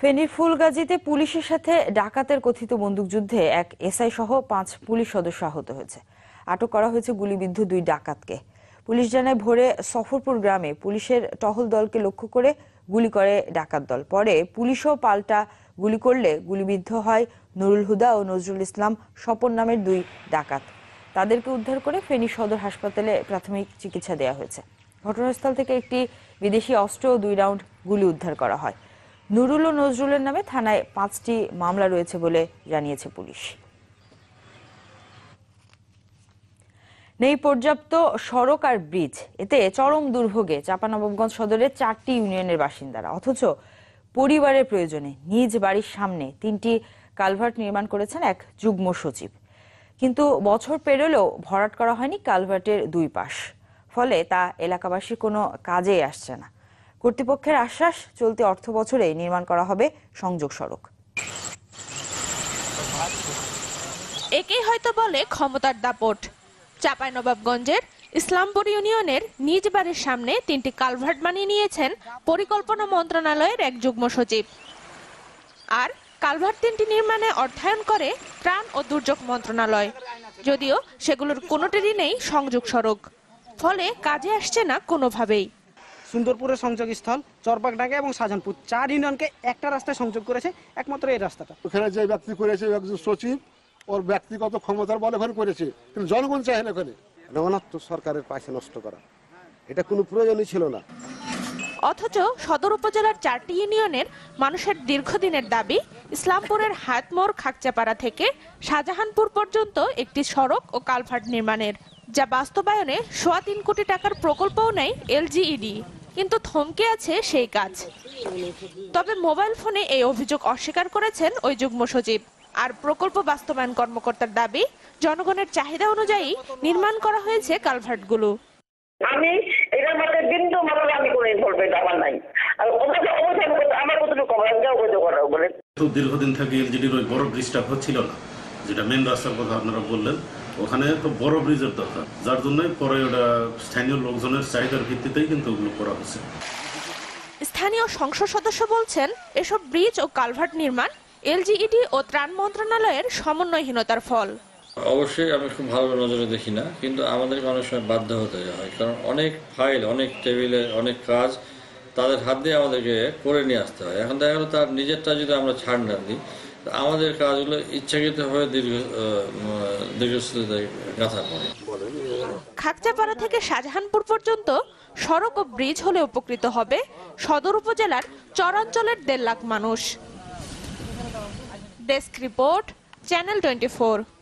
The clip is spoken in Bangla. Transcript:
ফেনীর ফুলগাজীতে পুলিশের সাথে ডাকাতের কথিত বন্দুকযুদ্ধে এক এসআই সহ পাঁচ পুলিশ সদস্য আহত হয়েছে আটক করা হয়েছে গুলিবিদ্ধ দুই ডাকাতকে পুলিশ জানায় ভোরে সফরপুর গ্রামে পুলিশের টহল দলকে লক্ষ্য করে গুলি করে ডাকাত দল পরে পুলিশও পাল্টা গুলি করলে গুলিবিদ্ধ হয় নুরুল হুদা ও নজরুল ইসলাম স্বপন নামের দুই ডাকাত তাদেরকে উদ্ধার করে ফেনী সদর হাসপাতালে প্রাথমিক চিকিৎসা দেওয়া হয়েছে ঘটনাস্থল থেকে একটি বিদেশি অস্ত্র ও দুই রাউন্ড গুলি উদ্ধার করা হয় নুরুল ও নজরুলের নামে থানায় পাঁচটি মামলা রয়েছে বলে জানিয়েছে পুলিশ নেই পর্যাপ্ত সড়ক আর ব্রিজ এতে চরম দুর্ভোগে চাঁপানবাবগঞ্জ সদরের চারটি ইউনিয়নের বাসিন্দারা অথচ পরিবারের প্রয়োজনে নিজ বাড়ির সামনে তিনটি কালভার্ট নির্মাণ করেছেন এক যুগ্ম সচিব কিন্তু বছর পেরোলেও ভরাট করা হয়নি কালভার্টের দুই পাশ ফলে তা এলাকাবাসীর কোনো কাজেই আসছে না কর্তৃপক্ষের আশ্বাস চলতি অর্থ বছরে নির্মাণ করা হবে সংযোগ সড়ক একেই হয়তো বলে ক্ষমতার দাপট চাঁপাইনবাবগঞ্জের ইসলামপুর ইউনিয়নের নিজ বাড়ির সামনে তিনটি কালভার্ট বানিয়ে নিয়েছেন পরিকল্পনা মন্ত্রণালয়ের এক যুগ্ম সচিব আর কালভার্ট তিনটি নির্মাণে অর্থায়ন করে ত্রাণ ও দুর্যোগ মন্ত্রণালয় যদিও সেগুলোর কোনোটিরই নেই সংযোগ সড়ক ফলে কাজে আসছে না কোনোভাবেই সুন্দরপুরের সংযোগস্থল চরপাকডাঙ্গা এবং সাজানপুর চার ইউনিয়নকে একটা রাস্তায় সংযোগ করেছে একমাত্র এই রাস্তাটা ওখানে যে ব্যক্তি করেছে একজন সচিব ওর ব্যক্তিগত ক্ষমতার বলে ওখানে করেছে কিন্তু জনগণ চাই না ওখানে রঘুনাথ সরকারের পাশে নষ্ট করা এটা কোনো প্রয়োজনই ছিল না অথচ সদর উপজেলার চারটি ইউনিয়নের মানুষের দীর্ঘদিনের দাবি ইসলামপুরের হায়াতমোড় খাকচাপাড়া থেকে শাহজাহানপুর পর্যন্ত একটি সড়ক ও কালভার্ট নির্মাণের যা বাস্তবায়নে সোয়া তিন কোটি টাকার প্রকল্পও নেয় এলজিইডি কিন্তু থমকে আছে সেই কাজ তবে মোবাইল ফোনে এই অভিযোগ অস্বীকার করেছেন ওই যুগ্ম সচিব আর প্রকল্প বাস্তবায়ন কর্মকর্তার দাবি জনগণের চাহিদা অনুযায়ী নির্মাণ করা হয়েছে কালভার্টগুলো আমি দীর্ঘদিন থেকে এলজিডির ওই বড় ডিস্টার্ব হচ্ছিল না যেটা মেন রাস্তার কথা আপনারা বললেন ওখানে তো বড় ব্রিজের দরকার যার জন্যই পরে ওটা স্থানীয় লোকজনের চাহিদার ভিত্তিতেই কিন্তু ওগুলো করা হচ্ছে স্থানীয় সংসদ সদস্য বলছেন এসব ব্রিজ ও কালভার্ট নির্মাণ এলজিইডি ও ত্রাণ মন্ত্রণালয়ের সমন্বয়হীনতার ফল অবশ্যই আমি খুব ভালো নজরে দেখি না কিন্তু আমাদেরকে অনেক সময় বাধ্য হতে হয় কারণ অনেক ফাইল অনেক টেবিলে অনেক কাজ তাদের হাত দিয়ে আমাদেরকে করে নিয়ে আসতে হয় এখন দেখা গেলো তার নিজেরটা যদি আমরা ছাড় না দিই আমাদের কাজগুলো হয়ে দীর্ঘ খাগচাপাড়া খাকচাপাড়া থেকে শাহজাহানপুর পর্যন্ত সড়ক ও ব্রিজ হলে উপকৃত হবে সদর উপজেলার চরাঞ্চলের দেড় লাখ মানুষ ডেস্ক রিপোর্ট চ্যানেল টোয়েন্টি